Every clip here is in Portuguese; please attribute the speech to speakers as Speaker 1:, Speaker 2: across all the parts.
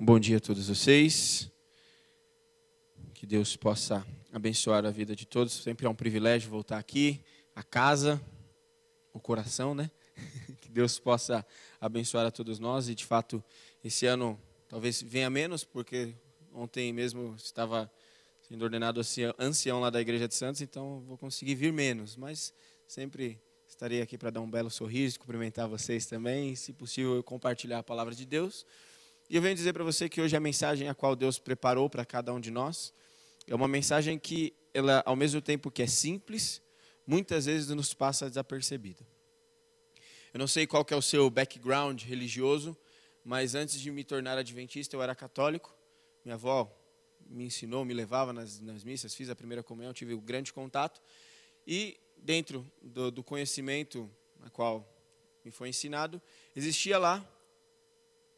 Speaker 1: Um bom dia a todos vocês. Que Deus possa abençoar a vida de todos. Sempre é um privilégio voltar aqui, a casa, o coração, né? Que Deus possa abençoar a todos nós. E de fato, esse ano talvez venha menos, porque ontem mesmo estava sendo ordenado ancião lá da Igreja de Santos, então vou conseguir vir menos. Mas sempre estarei aqui para dar um belo sorriso, cumprimentar vocês também, e, se possível, compartilhar a palavra de Deus. E eu venho dizer para você que hoje a mensagem a qual Deus preparou para cada um de nós é uma mensagem que ela, ao mesmo tempo que é simples, muitas vezes nos passa desapercebida. Eu não sei qual é o seu background religioso, mas antes de me tornar adventista, eu era católico. Minha avó me ensinou, me levava nas, nas missas, fiz a primeira comunhão, tive um grande contato. E dentro do, do conhecimento a qual me foi ensinado, existia lá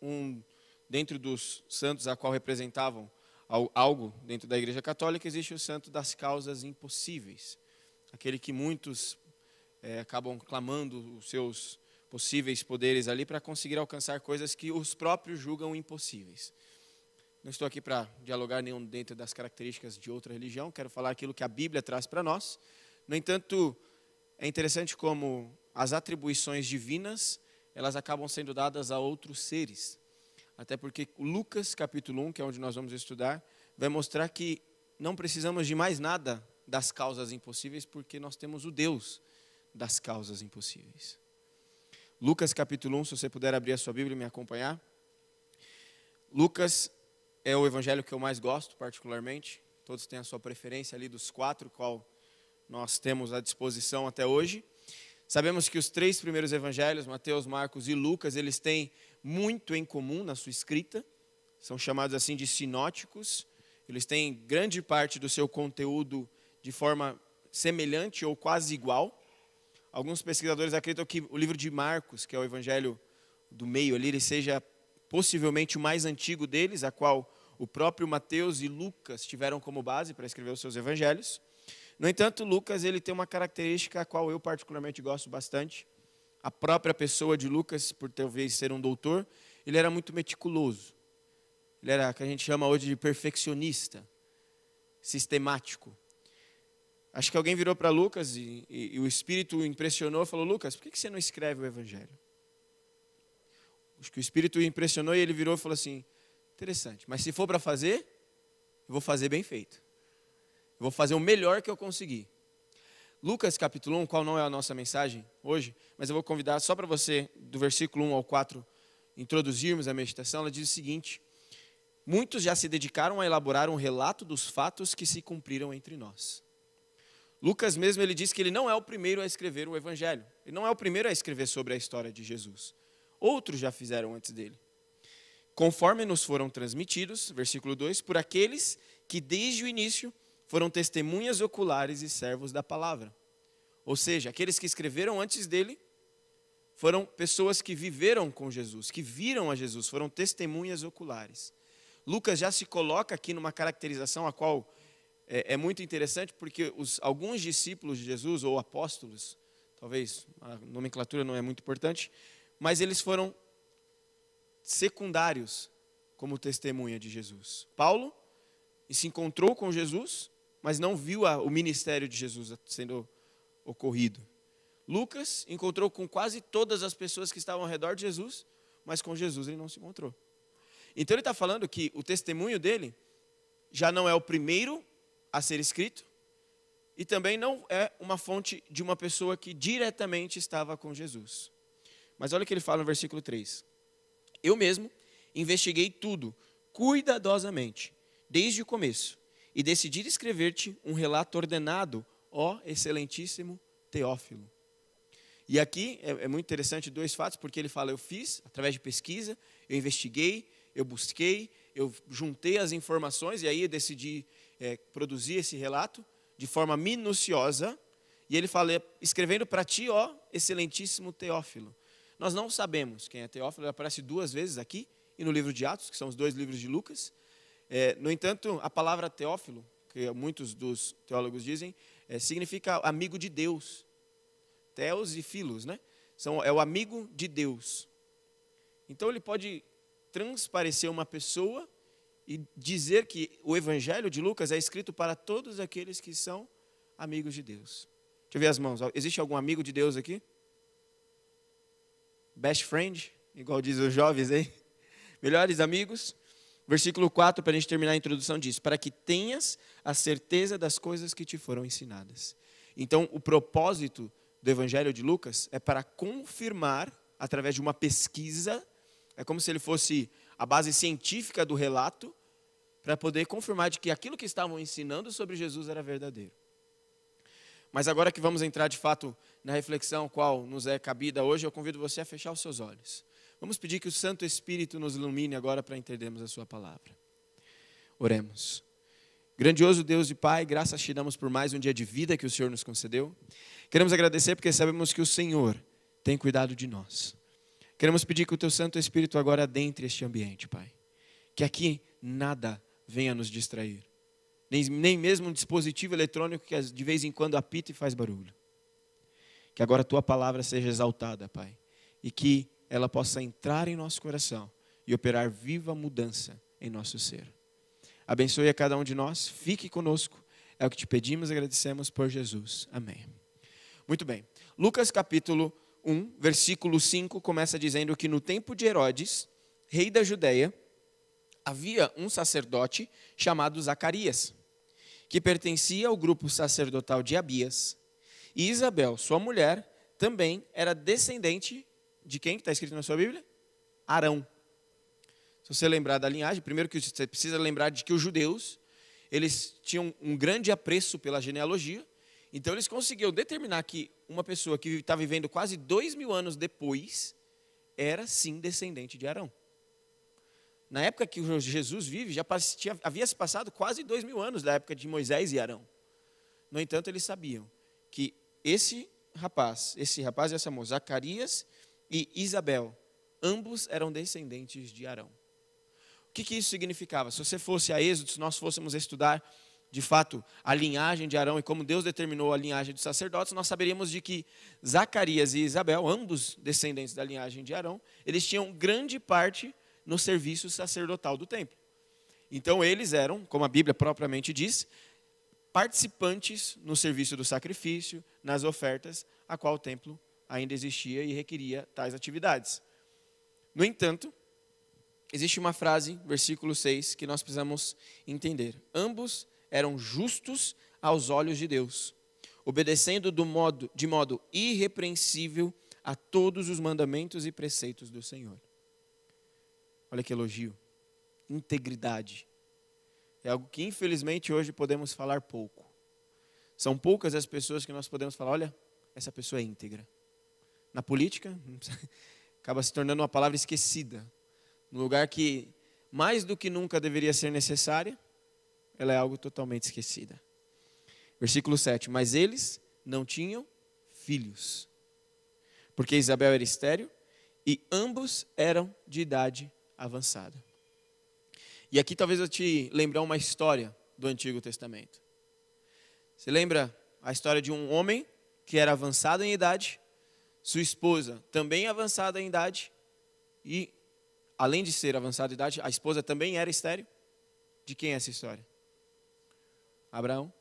Speaker 1: um dentro dos santos a qual representavam algo dentro da Igreja Católica, existe o santo das causas impossíveis, aquele que muitos é, acabam clamando os seus possíveis poderes ali para conseguir alcançar coisas que os próprios julgam impossíveis. Não estou aqui para dialogar nenhum dentro das características de outra religião, quero falar aquilo que a Bíblia traz para nós. No entanto, é interessante como as atribuições divinas, elas acabam sendo dadas a outros seres. Até porque Lucas capítulo 1, que é onde nós vamos estudar, vai mostrar que não precisamos de mais nada das causas impossíveis, porque nós temos o Deus das causas impossíveis. Lucas capítulo 1, se você puder abrir a sua Bíblia e me acompanhar. Lucas é o evangelho que eu mais gosto, particularmente. Todos têm a sua preferência ali dos quatro, qual nós temos à disposição até hoje. Sabemos que os três primeiros evangelhos, Mateus, Marcos e Lucas, eles têm muito em comum na sua escrita, são chamados assim de sinóticos. Eles têm grande parte do seu conteúdo de forma semelhante ou quase igual. Alguns pesquisadores acreditam que o livro de Marcos, que é o evangelho do meio ali, ele seja possivelmente o mais antigo deles, a qual o próprio Mateus e Lucas tiveram como base para escrever os seus evangelhos. No entanto, Lucas ele tem uma característica a qual eu particularmente gosto bastante, a própria pessoa de Lucas, por talvez ser um doutor, ele era muito meticuloso. Ele era o que a gente chama hoje de perfeccionista, sistemático. Acho que alguém virou para Lucas e, e, e, o Espírito o impressionou e falou: Lucas, por que, que você não escreve o Evangelho? Acho que o Espírito o impressionou e ele virou e falou assim: interessante, mas se for para fazer, eu vou fazer bem feito. Eu vou fazer o melhor que eu conseguir. Lucas capítulo 1, qual não é a nossa mensagem hoje, mas eu vou convidar só para você, do versículo 1 ao 4, introduzirmos a meditação. Ela diz o seguinte: Muitos já se dedicaram a elaborar um relato dos fatos que se cumpriram entre nós. Lucas mesmo ele diz que ele não é o primeiro a escrever o evangelho. Ele não é o primeiro a escrever sobre a história de Jesus. Outros já fizeram antes dele. Conforme nos foram transmitidos, versículo 2, por aqueles que desde o início foram testemunhas oculares e servos da palavra. Ou seja, aqueles que escreveram antes dele foram pessoas que viveram com Jesus, que viram a Jesus, foram testemunhas oculares. Lucas já se coloca aqui numa caracterização a qual é, é muito interessante, porque os, alguns discípulos de Jesus, ou apóstolos, talvez a nomenclatura não é muito importante, mas eles foram secundários como testemunha de Jesus. Paulo se encontrou com Jesus, mas não viu a, o ministério de Jesus sendo ocorrido. Lucas encontrou com quase todas as pessoas que estavam ao redor de Jesus, mas com Jesus ele não se encontrou. Então ele está falando que o testemunho dele já não é o primeiro a ser escrito e também não é uma fonte de uma pessoa que diretamente estava com Jesus. Mas olha o que ele fala no versículo 3. Eu mesmo investiguei tudo cuidadosamente, desde o começo, e decidir escrever-te um relato ordenado, ó excelentíssimo Teófilo. E aqui é, é, muito interessante dois fatos, porque ele fala: eu fiz através de pesquisa, eu investiguei, eu busquei, eu juntei as informações e aí eu decidi é, produzir esse relato de forma minuciosa. E ele fala: escrevendo para ti, ó excelentíssimo Teófilo. Nós não sabemos quem é Teófilo, ele aparece duas vezes aqui e no livro de Atos, que são os dois livros de Lucas. É, no entanto, a palavra teófilo, que muitos dos teólogos dizem, é, significa amigo de Deus. Teos e filos, né? São, é o amigo de Deus. Então ele pode transparecer uma pessoa e dizer que o evangelho de Lucas é escrito para todos aqueles que são amigos de Deus. Deixa eu ver as mãos. Existe algum amigo de Deus aqui? Best friend, igual diz os jovens aí. Melhores amigos. Versículo 4, para a gente terminar a introdução, diz: Para que tenhas a certeza das coisas que te foram ensinadas. Então, o propósito do Evangelho de Lucas é para confirmar, através de uma pesquisa, é como se ele fosse a base científica do relato, para poder confirmar de que aquilo que estavam ensinando sobre Jesus era verdadeiro. Mas agora que vamos entrar de fato na reflexão qual nos é cabida hoje, eu convido você a fechar os seus olhos. Vamos pedir que o Santo Espírito nos ilumine agora para entendermos a Sua palavra. Oremos. Grandioso Deus e Pai, graças te damos por mais um dia de vida que o Senhor nos concedeu. Queremos agradecer porque sabemos que o Senhor tem cuidado de nós. Queremos pedir que o Teu Santo Espírito agora adentre este ambiente, Pai. Que aqui nada venha nos distrair. Nem, nem mesmo um dispositivo eletrônico que de vez em quando apita e faz barulho. Que agora a Tua palavra seja exaltada, Pai. E que ela possa entrar em nosso coração e operar viva mudança em nosso ser. Abençoe a cada um de nós, fique conosco. É o que te pedimos e agradecemos por Jesus. Amém. Muito bem. Lucas capítulo 1, versículo 5 começa dizendo que no tempo de Herodes, rei da Judeia, havia um sacerdote chamado Zacarias, que pertencia ao grupo sacerdotal de Abias. E Isabel, sua mulher, também era descendente de quem que está escrito na sua Bíblia? Arão. Se você lembrar da linhagem, primeiro que você precisa lembrar de que os judeus, eles tinham um grande apreço pela genealogia, então eles conseguiram determinar que uma pessoa que está vivendo quase dois mil anos depois era sim descendente de Arão. Na época que Jesus vive, já tinha, havia se passado quase dois mil anos da época de Moisés e Arão. No entanto, eles sabiam que esse rapaz, esse rapaz e essa moça, Zacarias e Isabel, ambos eram descendentes de Arão. O que, que isso significava? Se você fosse a Êxodo, se nós fôssemos estudar de fato a linhagem de Arão e como Deus determinou a linhagem dos sacerdotes, nós saberíamos de que Zacarias e Isabel, ambos descendentes da linhagem de Arão, eles tinham grande parte no serviço sacerdotal do templo. Então eles eram, como a Bíblia propriamente diz, participantes no serviço do sacrifício, nas ofertas a qual o templo ainda existia e requeria tais atividades. No entanto, existe uma frase, versículo 6, que nós precisamos entender. Ambos eram justos aos olhos de Deus, obedecendo modo, de modo irrepreensível a todos os mandamentos e preceitos do Senhor. Olha que elogio. Integridade. É algo que, infelizmente, hoje podemos falar pouco. São poucas as pessoas que nós podemos falar: olha, essa pessoa é íntegra na política, acaba se tornando uma palavra esquecida. No lugar que mais do que nunca deveria ser necessária, ela é algo totalmente esquecida. Versículo 7: Mas eles não tinham filhos, porque Isabel era estéreo e ambos eram de idade avançada. E aqui talvez eu te lembrar uma história do Antigo Testamento. Você lembra a história de um homem que era avançado em idade sua esposa, também avançada em idade, e além de ser avançada em idade, a esposa também era estéreo? De quem é essa história? Abraão.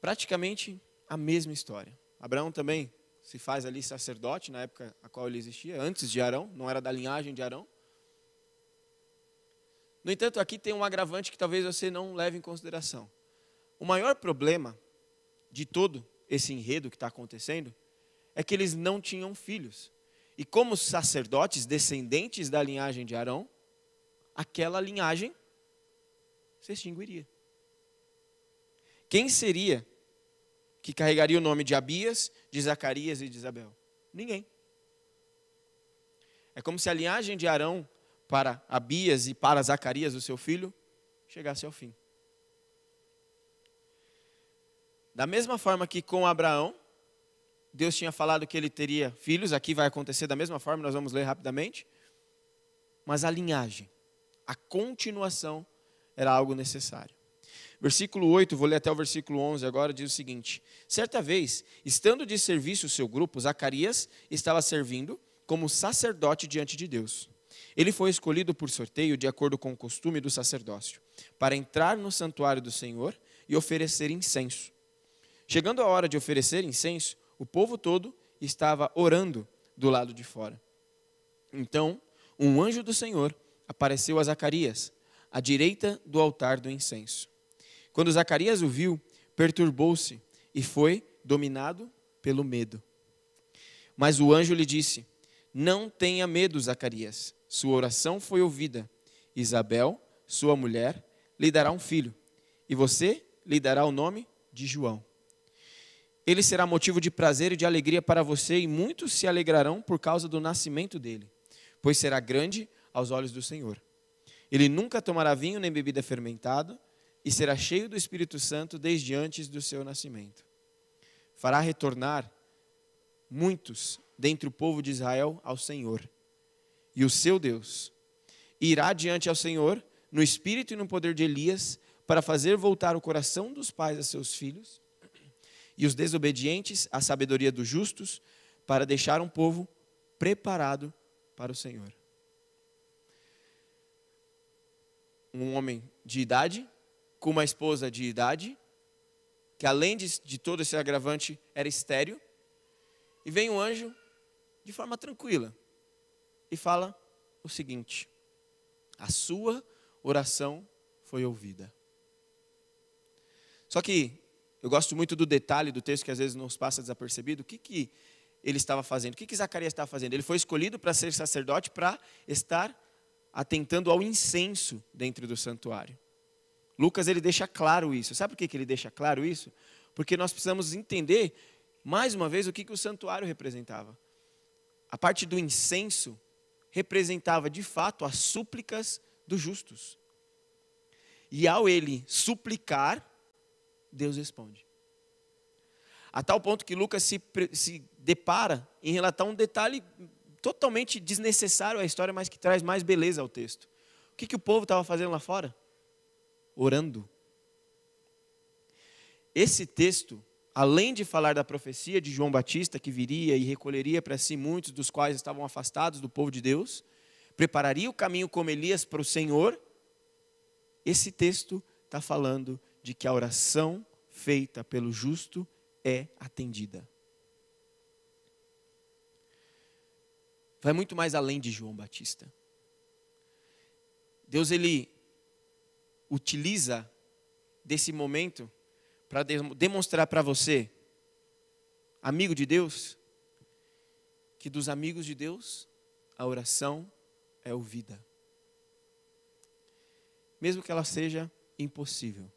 Speaker 1: Praticamente a mesma história. Abraão também se faz ali sacerdote na época a qual ele existia, antes de Arão, não era da linhagem de Arão. No entanto, aqui tem um agravante que talvez você não leve em consideração. O maior problema de todo esse enredo que está acontecendo, é que eles não tinham filhos. E como sacerdotes descendentes da linhagem de Arão, aquela linhagem se extinguiria. Quem seria que carregaria o nome de Abias, de Zacarias e de Isabel? Ninguém. É como se a linhagem de Arão para Abias e para Zacarias, o seu filho, chegasse ao fim. Da mesma forma que com Abraão, Deus tinha falado que ele teria filhos, aqui vai acontecer da mesma forma, nós vamos ler rapidamente. Mas a linhagem, a continuação, era algo necessário. Versículo 8, vou ler até o versículo 11 agora, diz o seguinte: Certa vez, estando de serviço o seu grupo, Zacarias estava servindo como sacerdote diante de Deus. Ele foi escolhido por sorteio, de acordo com o costume do sacerdócio, para entrar no santuário do Senhor e oferecer incenso Chegando a hora de oferecer incenso, o povo todo estava orando do lado de fora. Então, um anjo do Senhor apareceu a Zacarias, à direita do altar do incenso. Quando Zacarias o viu, perturbou-se e foi dominado pelo medo. Mas o anjo lhe disse: Não tenha medo, Zacarias. Sua oração foi ouvida. Isabel, sua mulher, lhe dará um filho, e você lhe dará o nome de João ele será motivo de prazer e de alegria para você, e muitos se alegrarão por causa do nascimento dele, pois será grande aos olhos do Senhor. Ele nunca tomará vinho nem bebida fermentada, e será cheio do Espírito Santo desde antes do seu nascimento. Fará retornar muitos dentre o povo de Israel ao Senhor, e o seu Deus irá diante ao Senhor no espírito e no poder de Elias para fazer voltar o coração dos pais a seus filhos e os desobedientes à sabedoria dos justos, para deixar um povo preparado para o Senhor. Um homem de idade, com uma esposa de idade, que além de, de todo esse agravante era estéreo, e vem um anjo de forma tranquila e fala o seguinte: a sua oração foi ouvida. Só que eu gosto muito do detalhe do texto que às vezes nos passa desapercebido. O que, que ele estava fazendo? O que, que Zacarias estava fazendo? Ele foi escolhido para ser sacerdote para estar atentando ao incenso dentro do santuário. Lucas ele deixa claro isso. Sabe por que, que ele deixa claro isso? Porque nós precisamos entender, mais uma vez, o que, que o santuário representava. A parte do incenso representava, de fato, as súplicas dos justos. E ao ele suplicar, Deus responde. A tal ponto que Lucas se, se depara em relatar um detalhe totalmente desnecessário à história, mas que traz mais beleza ao texto. O que, que o povo estava fazendo lá fora? Orando. Esse texto, além de falar da profecia de João Batista, que viria e recolheria para si muitos dos quais estavam afastados do povo de Deus, prepararia o caminho como Elias para o Senhor, esse texto está falando de que a oração feita pelo justo é atendida. Vai muito mais além de João Batista. Deus ele utiliza desse momento para demonstrar para você, amigo de Deus, que dos amigos de Deus a oração é ouvida, mesmo que ela seja impossível.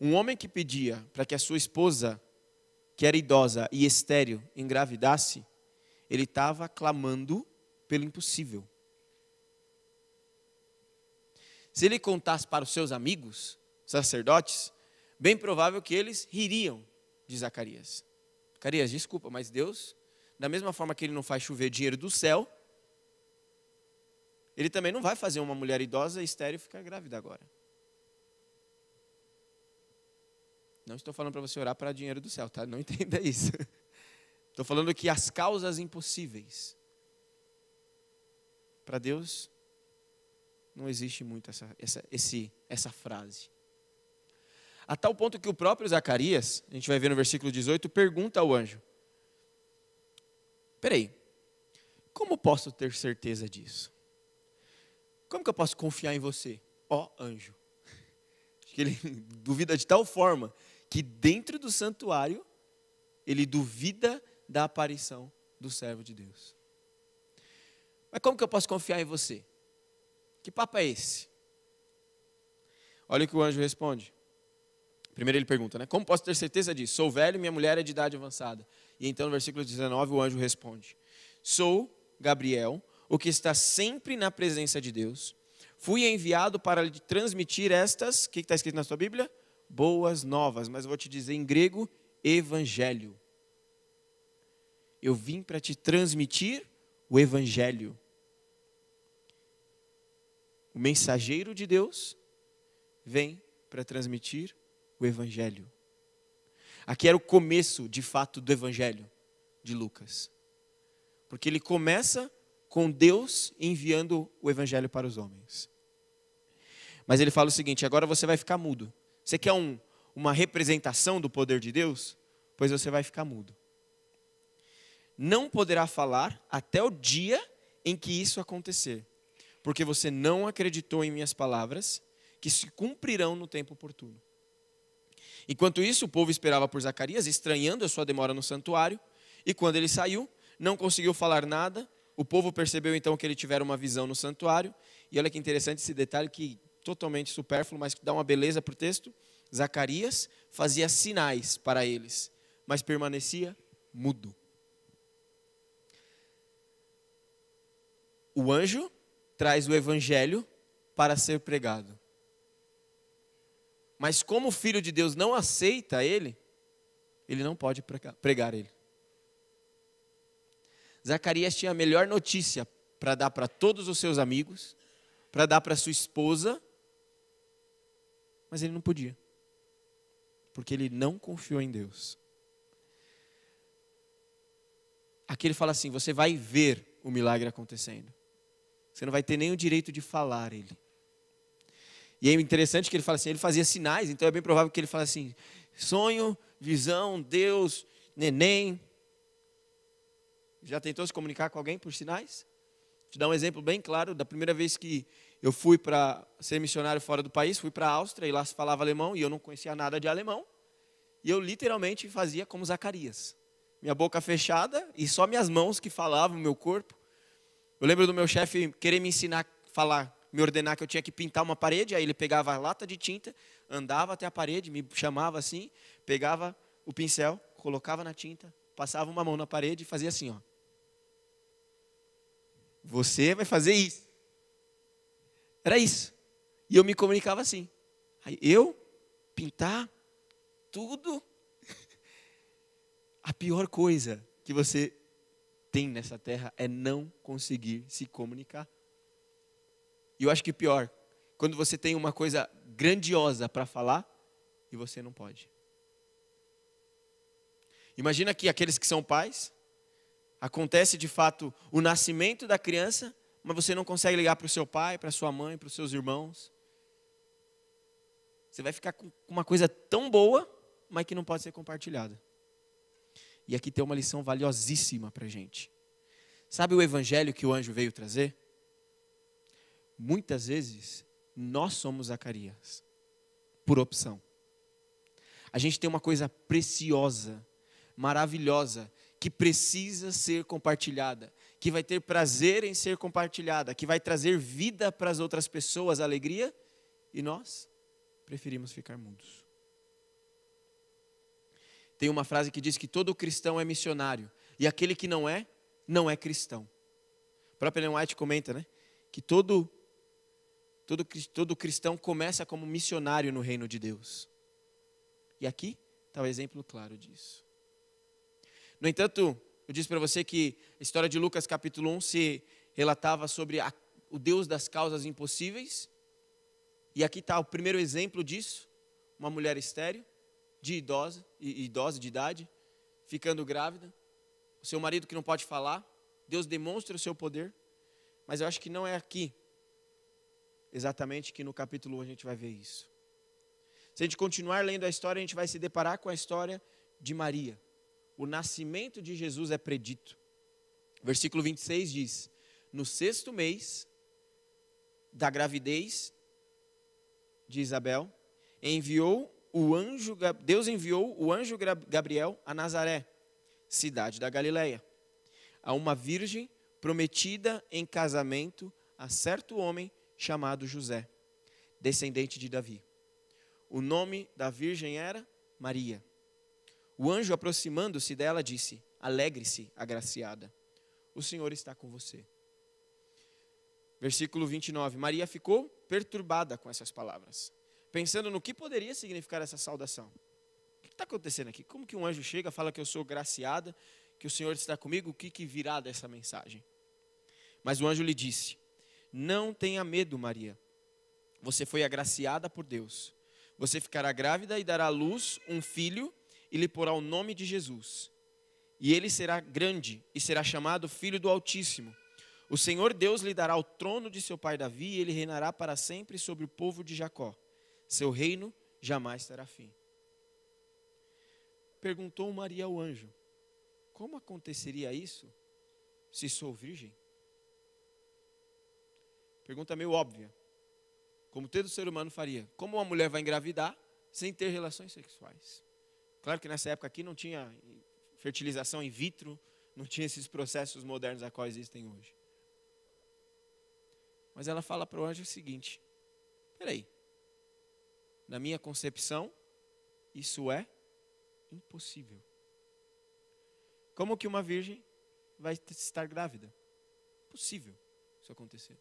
Speaker 1: Um homem que pedia para que a sua esposa, que era idosa e estéril, engravidasse, ele estava clamando pelo impossível. Se ele contasse para os seus amigos, sacerdotes, bem provável que eles ririam de Zacarias. Zacarias, desculpa, mas Deus, da mesma forma que ele não faz chover dinheiro do céu, ele também não vai fazer uma mulher idosa e estéreo ficar grávida agora. Não estou falando para você orar para dinheiro do céu, tá? Não entenda isso. Estou falando que as causas impossíveis. Para Deus, não existe muito essa, essa, esse, essa frase. A tal ponto que o próprio Zacarias, a gente vai ver no versículo 18, pergunta ao anjo: Peraí, como posso ter certeza disso? Como que eu posso confiar em você, ó anjo? Acho que ele duvida de tal forma que dentro do santuário ele duvida da aparição do servo de Deus. Mas como que eu posso confiar em você? Que papo é esse? Olha o que o anjo responde. Primeiro ele pergunta, né? Como posso ter certeza disso? Sou velho, e minha mulher é de idade avançada. E então no versículo 19 o anjo responde: Sou Gabriel, o que está sempre na presença de Deus. Fui enviado para lhe transmitir estas, o que está escrito na sua Bíblia? boas novas, mas eu vou te dizer em grego, evangelho. Eu vim para te transmitir o evangelho. O mensageiro de Deus vem para transmitir o evangelho. Aqui era o começo, de fato, do evangelho de Lucas. Porque ele começa com Deus enviando o evangelho para os homens. Mas ele fala o seguinte: agora você vai ficar mudo. Você quer um, uma representação do poder de Deus? Pois você vai ficar mudo. Não poderá falar até o dia em que isso acontecer, porque você não acreditou em minhas palavras, que se cumprirão no tempo oportuno. Enquanto isso, o povo esperava por Zacarias, estranhando a sua demora no santuário, e quando ele saiu, não conseguiu falar nada. O povo percebeu então que ele tivera uma visão no santuário, e olha que interessante esse detalhe que totalmente supérfluo, mas que dá uma beleza para o texto. Zacarias fazia sinais para eles, mas permanecia mudo. O anjo traz o evangelho para ser pregado. Mas como o filho de Deus não aceita ele, ele não pode pregar, pregar ele. Zacarias tinha a melhor notícia para dar para todos os seus amigos, para dar para sua esposa mas ele não podia, porque ele não confiou em Deus. Aqui ele fala assim: você vai ver o milagre acontecendo, você não vai ter nem o direito de falar ele. E é interessante que ele fala assim: ele fazia sinais, então é bem provável que ele fale assim: sonho, visão, Deus, neném. Já tentou se comunicar com alguém por sinais? Vou te dar um exemplo bem claro da primeira vez que eu fui para ser missionário fora do país, fui para a Áustria e lá se falava alemão e eu não conhecia nada de alemão. E eu literalmente fazia como Zacarias. Minha boca fechada e só minhas mãos que falavam, meu corpo. Eu lembro do meu chefe querer me ensinar a falar, me ordenar que eu tinha que pintar uma parede, aí ele pegava a lata de tinta, andava até a parede, me chamava assim, pegava o pincel, colocava na tinta, passava uma mão na parede e fazia assim, ó. Você vai fazer isso. Era isso. E eu me comunicava assim. Aí eu pintar tudo. A pior coisa que você tem nessa terra é não conseguir se comunicar. E eu acho que pior, quando você tem uma coisa grandiosa para falar e você não pode. Imagina que aqueles que são pais, acontece de fato o nascimento da criança mas você não consegue ligar para o seu pai, para sua mãe, para os seus irmãos. Você vai ficar com uma coisa tão boa, mas que não pode ser compartilhada. E aqui tem uma lição valiosíssima para a gente. Sabe o evangelho que o anjo veio trazer? Muitas vezes, nós somos Zacarias, por opção. A gente tem uma coisa preciosa, maravilhosa, que precisa ser compartilhada, que vai ter prazer em ser compartilhada, que vai trazer vida para as outras pessoas, alegria, e nós preferimos ficar mudos. Tem uma frase que diz que todo cristão é missionário, e aquele que não é, não é cristão. O próprio Ellen White comenta, né? Que todo, todo, todo cristão começa como missionário no reino de Deus. E aqui está o exemplo claro disso. No entanto, eu disse para você que a história de Lucas capítulo 1 se relatava sobre a, o Deus das causas impossíveis. E aqui está o primeiro exemplo disso: uma mulher estéreo, de idosa, idosa de idade, ficando grávida, o seu marido que não pode falar, Deus demonstra o seu poder, mas eu acho que não é aqui exatamente que no capítulo 1 a gente vai ver isso. Se a gente continuar lendo a história, a gente vai se deparar com a história de Maria o nascimento de Jesus é predito. Versículo 26 diz: No sexto mês da gravidez de Isabel, enviou o anjo Deus enviou o anjo Gabriel a Nazaré, cidade da Galileia, a uma virgem prometida em casamento a certo homem chamado José, descendente de Davi. O nome da virgem era Maria. O anjo, aproximando-se dela, disse: Alegre-se, agraciada, o Senhor está com você. Versículo 29. Maria ficou perturbada com essas palavras, pensando no que poderia significar essa saudação. O que está acontecendo aqui? Como que um anjo chega, fala que eu sou graciada, que o Senhor está comigo? O que, que virá dessa mensagem? Mas o anjo lhe disse: Não tenha medo, Maria. Você foi agraciada por Deus. Você ficará grávida e dará à luz um filho e lhe porá o nome de Jesus. E ele será grande e será chamado Filho do Altíssimo. O Senhor Deus lhe dará o trono de seu pai Davi e ele reinará para sempre sobre o povo de Jacó. Seu reino jamais terá fim. Perguntou Maria ao anjo: Como aconteceria isso se sou virgem? Pergunta meio óbvia. Como todo ser humano faria: Como uma mulher vai engravidar sem ter relações sexuais? Claro que nessa época aqui não tinha fertilização in vitro, não tinha esses processos modernos a qual existem hoje. Mas ela fala para o anjo o seguinte: peraí, na minha concepção, isso é impossível. Como que uma virgem vai estar grávida? Possível isso acontecer.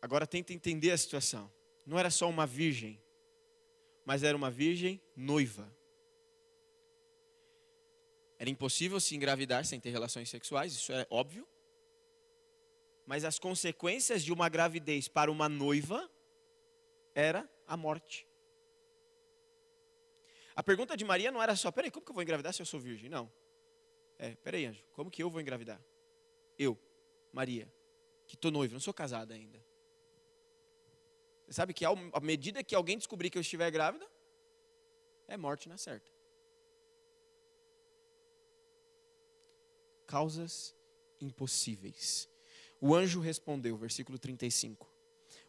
Speaker 1: Agora tenta entender a situação. Não era só uma virgem mas era uma virgem noiva. Era impossível se engravidar sem ter relações sexuais, isso é óbvio. Mas as consequências de uma gravidez para uma noiva era a morte. A pergunta de Maria não era só, peraí, como que eu vou engravidar se eu sou virgem? Não. É, peraí, anjo, como que eu vou engravidar? Eu, Maria, que estou noiva, não sou casada ainda. Você sabe que à medida que alguém descobrir que eu estiver grávida, é morte na certa. Causas impossíveis. O anjo respondeu, versículo 35.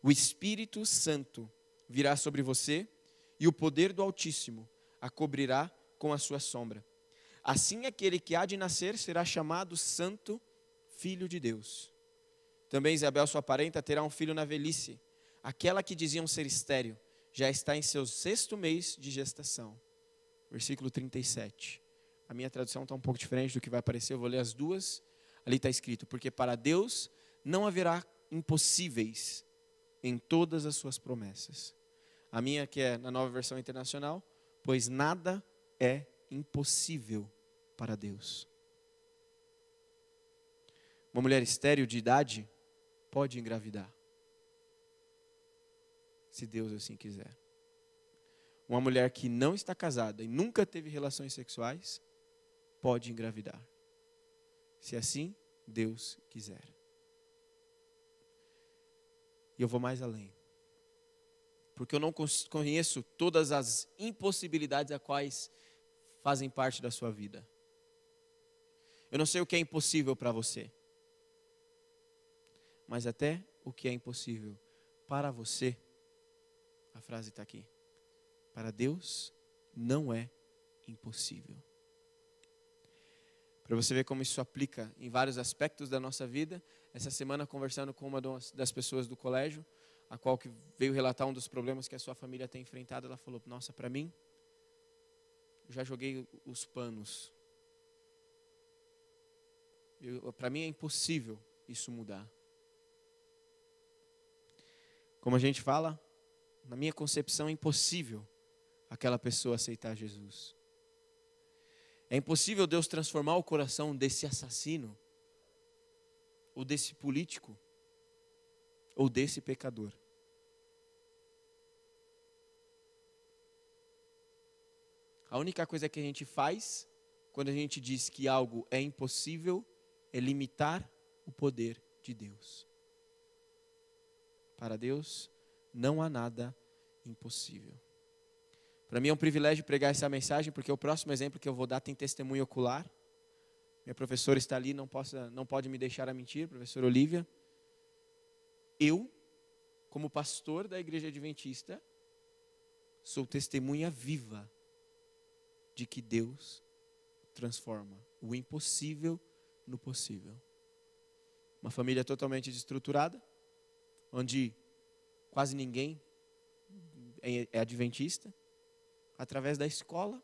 Speaker 1: O Espírito Santo virá sobre você e o poder do Altíssimo a cobrirá com a sua sombra. Assim aquele que há de nascer será chamado Santo Filho de Deus. Também Isabel, sua parenta, terá um filho na velhice aquela que diziam ser estéreo, já está em seu sexto mês de gestação. Versículo 37. A minha tradução está um pouco diferente do que vai aparecer, eu vou ler as duas. Ali está escrito: Porque para Deus não haverá impossíveis em todas as suas promessas. A minha, que é na nova versão internacional, pois nada é impossível para Deus. Uma mulher estéril de idade pode engravidar se Deus assim quiser. Uma mulher que não está casada e nunca teve relações sexuais pode engravidar, se assim Deus quiser. E eu vou mais além, porque eu não conheço todas as impossibilidades a quais fazem parte da sua vida. Eu não sei o que é impossível para você, mas até o que é impossível para você a frase está aqui. Para Deus não é impossível. Para você ver como isso aplica em vários aspectos da nossa vida, essa semana conversando com uma das pessoas do colégio, a qual que veio relatar um dos problemas que a sua família tem enfrentado, ela falou: "Nossa, para mim, eu já joguei os panos. Para mim é impossível isso mudar." Como a gente fala, na minha concepção, é impossível aquela pessoa aceitar Jesus. É impossível Deus transformar o coração desse assassino, ou desse político, ou desse pecador. A única coisa que a gente faz quando a gente diz que algo é impossível é limitar o poder de Deus. Para Deus, não há nada impossível. Para mim é um privilégio pregar essa mensagem, porque o próximo exemplo que eu vou dar tem testemunho ocular. Minha professora está ali, não, possa, não pode me deixar a mentir, professora Olivia. Eu, como pastor da igreja adventista, sou testemunha viva de que Deus transforma o impossível no possível. Uma família totalmente destruturada, onde quase ninguém é, é adventista, através da escola,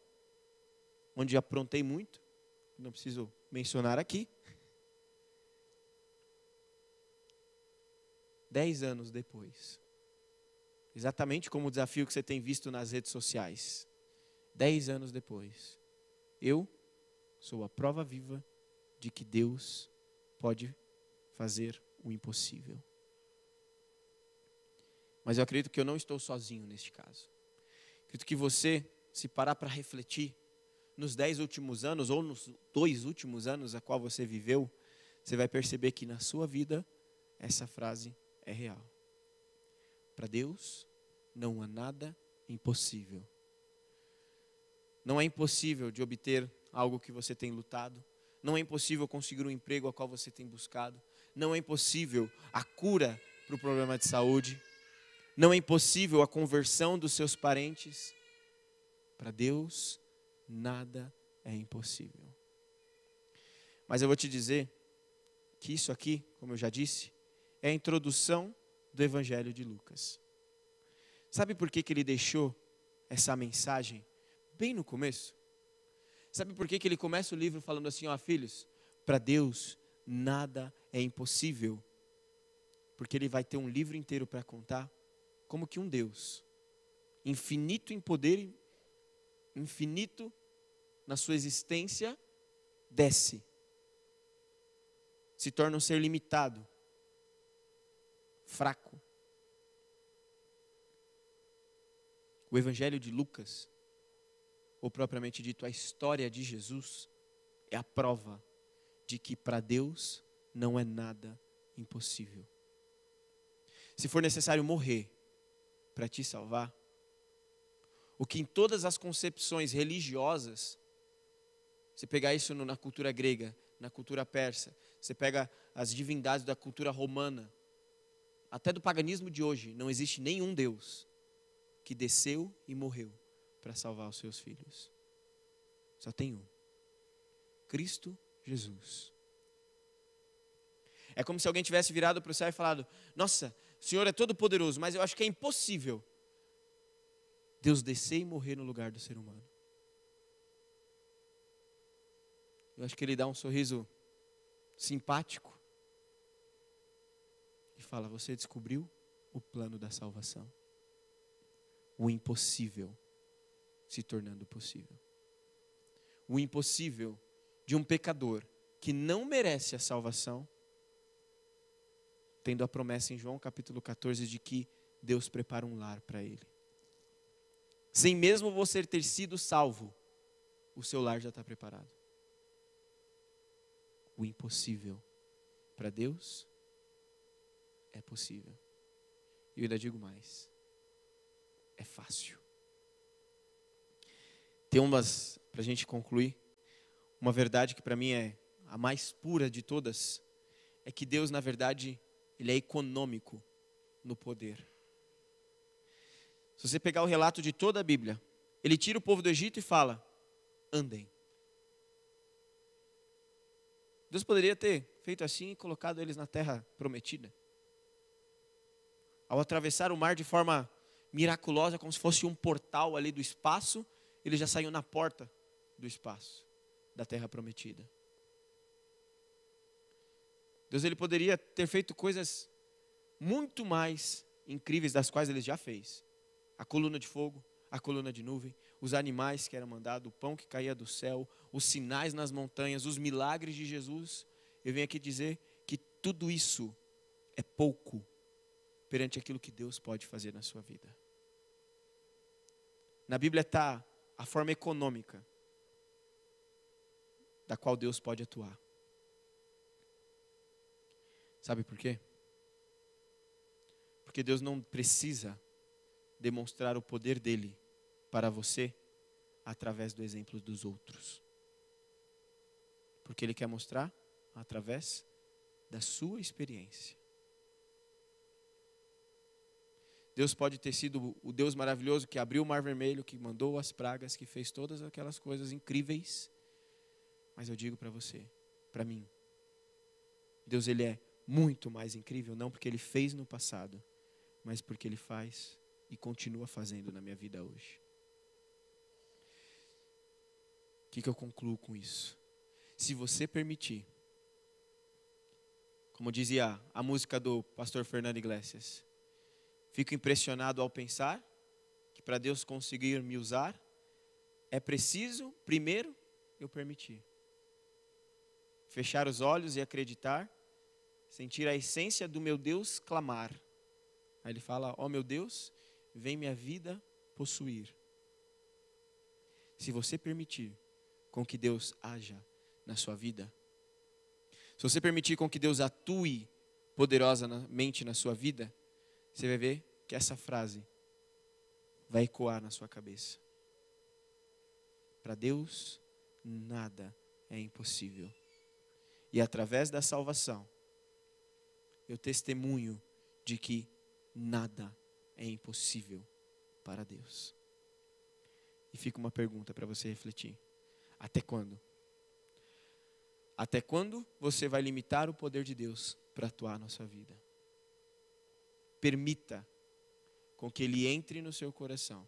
Speaker 1: onde aprontei muito, não preciso mencionar aqui. Dez anos depois, exatamente como o desafio que você tem visto nas redes sociais, dez anos depois, eu sou a prova viva de que Deus pode fazer o impossível. Mas eu acredito que eu não estou sozinho neste caso. Acredito que você, se parar para refletir, nos dez últimos anos ou nos dois últimos anos a qual você viveu, você vai perceber que na sua vida essa frase é real. Para Deus não há nada impossível. Não é impossível de obter algo que você tem lutado. Não é impossível conseguir um emprego a qual você tem buscado. Não é impossível a cura para o problema de saúde. Não é impossível a conversão dos seus parentes. Para Deus, nada é impossível. Mas eu vou te dizer que isso aqui, como eu já disse, é a introdução do Evangelho de Lucas. Sabe por que, que ele deixou essa mensagem bem no começo? Sabe por que, que ele começa o livro falando assim, ó, filhos, para Deus nada é impossível, porque ele vai ter um livro inteiro para contar como que um Deus, infinito em poder, infinito na sua existência, desce, se torna um ser limitado, fraco. O Evangelho de Lucas, ou propriamente dito, a história de Jesus, é a prova de que para Deus não é nada impossível. Se for necessário morrer para te salvar. O que em todas as concepções religiosas, você pegar isso na cultura grega, na cultura persa, você pega as divindades da cultura romana, até do paganismo de hoje, não existe nenhum Deus que desceu e morreu para salvar os seus filhos. Só tem um: Cristo Jesus. É como se alguém tivesse virado para o céu e falado: Nossa, o Senhor é todo poderoso, mas eu acho que é impossível Deus descer e morrer no lugar do ser humano. Eu acho que ele dá um sorriso simpático e fala: Você descobriu o plano da salvação. O impossível se tornando possível. O impossível de um pecador que não merece a salvação tendo a promessa em João capítulo 14 de que Deus prepara um lar para ele. Sem mesmo você ter sido salvo, o seu lar já está preparado. O impossível para Deus é possível. E eu ainda digo mais: é fácil. Tem umas, para a gente concluir, uma verdade que para mim é a mais pura de todas: é que Deus, na verdade, ele é econômico no poder. Se você pegar o relato de toda a Bíblia, ele tira o povo do Egito e fala: andem. Deus poderia ter feito assim e colocado eles na terra prometida. Ao atravessar o mar de forma miraculosa, como se fosse um portal ali do espaço, eles já saíram na porta do espaço, da terra prometida. Deus ele poderia ter feito coisas muito mais incríveis das quais ele já fez. A coluna de fogo, a coluna de nuvem, os animais que eram mandados, o pão que caía do céu, os sinais nas montanhas, os milagres de Jesus. Eu venho aqui dizer que tudo isso é pouco perante aquilo que Deus pode fazer na sua vida. Na Bíblia está a forma econômica da qual Deus pode atuar. Sabe por quê? Porque Deus não precisa demonstrar o poder dele para você através do exemplo dos outros. Porque ele quer mostrar através da sua experiência. Deus pode ter sido o Deus maravilhoso que abriu o mar vermelho, que mandou as pragas, que fez todas aquelas coisas incríveis. Mas eu digo para você, para mim, Deus ele é muito mais incrível, não porque ele fez no passado, mas porque ele faz e continua fazendo na minha vida hoje. O que, que eu concluo com isso? Se você permitir, como dizia a música do pastor Fernando Iglesias, fico impressionado ao pensar que para Deus conseguir me usar, é preciso, primeiro, eu permitir. Fechar os olhos e acreditar sentir a essência do meu Deus clamar. Aí ele fala: Ó oh, meu Deus, vem minha vida possuir. Se você permitir com que Deus haja na sua vida, se você permitir com que Deus atue poderosamente na sua vida, você vai ver que essa frase vai ecoar na sua cabeça. Para Deus, nada é impossível. E através da salvação, eu testemunho de que nada é impossível para Deus. E fica uma pergunta para você refletir: até quando? Até quando você vai limitar o poder de Deus para atuar na sua vida? Permita com que ele entre no seu coração,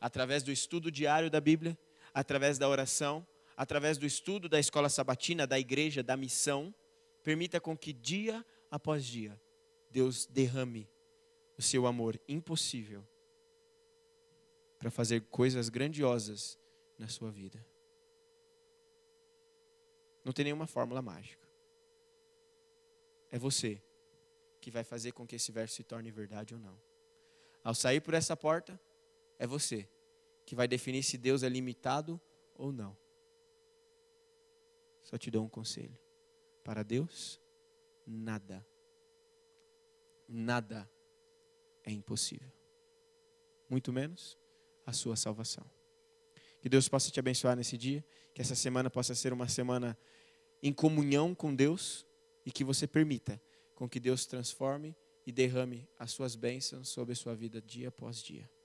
Speaker 1: através do estudo diário da Bíblia, através da oração, através do estudo da escola sabatina, da igreja, da missão. Permita com que dia após dia, Deus derrame o seu amor impossível para fazer coisas grandiosas na sua vida. Não tem nenhuma fórmula mágica. É você que vai fazer com que esse verso se torne verdade ou não. Ao sair por essa porta, é você que vai definir se Deus é limitado ou não. Só te dou um conselho. Para Deus, nada, nada é impossível. Muito menos a sua salvação. Que Deus possa te abençoar nesse dia, que essa semana possa ser uma semana em comunhão com Deus e que você permita com que Deus transforme e derrame as suas bênçãos sobre a sua vida dia após dia.